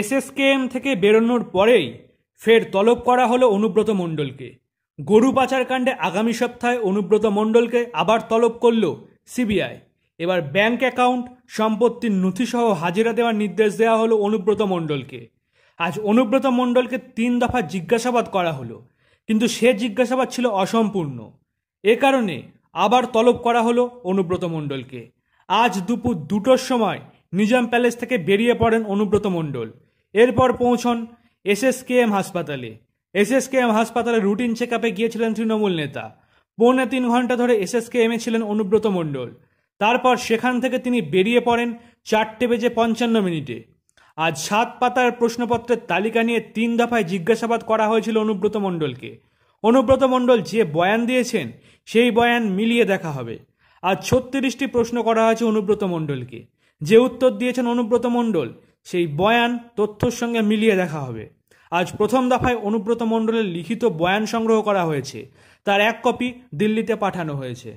SSKM থেকে বেরোনোর পরেই ফের তলব করা হলো অনুব্রত মণ্ডলকে গরু পাচারকাণ্ডে আগামী সপ্তাহে অনুব্রত মণ্ডলকে আবার তলব করল সিবিআই এবার ব্যাংক অ্যাকাউন্ট সম্পত্তির নথিসহ হাজিরা দেওয়ার নির্দেশ দেওয়া হলো অনুব্রত মণ্ডলকে আজ অনুব্রত মণ্ডলকে তিন দফা জিজ্ঞাসাবাদ করা হলো কিন্তু সে জিজ্ঞাসাবাদ ছিল অসম্পূর্ণ এ কারণে আবার তলব করা হলো অনুব্রত মণ্ডলকে আজ দুপুর দুটোর সময় নিজাম প্যালেস থেকে বেরিয়ে পড়েন অনুব্রত মণ্ডল এরপর পৌঁছন এসএসকেএম হাসপাতালে এসএসকেএম হাসপাতালে রুটিন চেক আপে গিয়েছিলেন তৃণমূল নেতা পৌনে তিন ঘন্টা ধরে এসএসকেএমে ছিলেন অনুব্রত মণ্ডল তারপর সেখান থেকে তিনি বেরিয়ে পড়েন চারটে বেজে পঞ্চান্ন মিনিটে আজ সাত পাতার প্রশ্নপত্রের তালিকা নিয়ে তিন দফায় জিজ্ঞাসাবাদ করা হয়েছিল অনুব্রত মণ্ডলকে অনুব্রত মণ্ডল যে বয়ান দিয়েছেন সেই বয়ান মিলিয়ে দেখা হবে আজ ছত্রিশটি প্রশ্ন করা হয়েছে অনুব্রত মণ্ডলকে যে উত্তর দিয়েছেন অনুব্রত মণ্ডল সেই বয়ান তথ্যর সঙ্গে মিলিয়ে দেখা হবে আজ প্রথম দফায় অনুব্রত মণ্ডলের লিখিত বয়ান সংগ্রহ করা হয়েছে তার এক কপি দিল্লিতে পাঠানো হয়েছে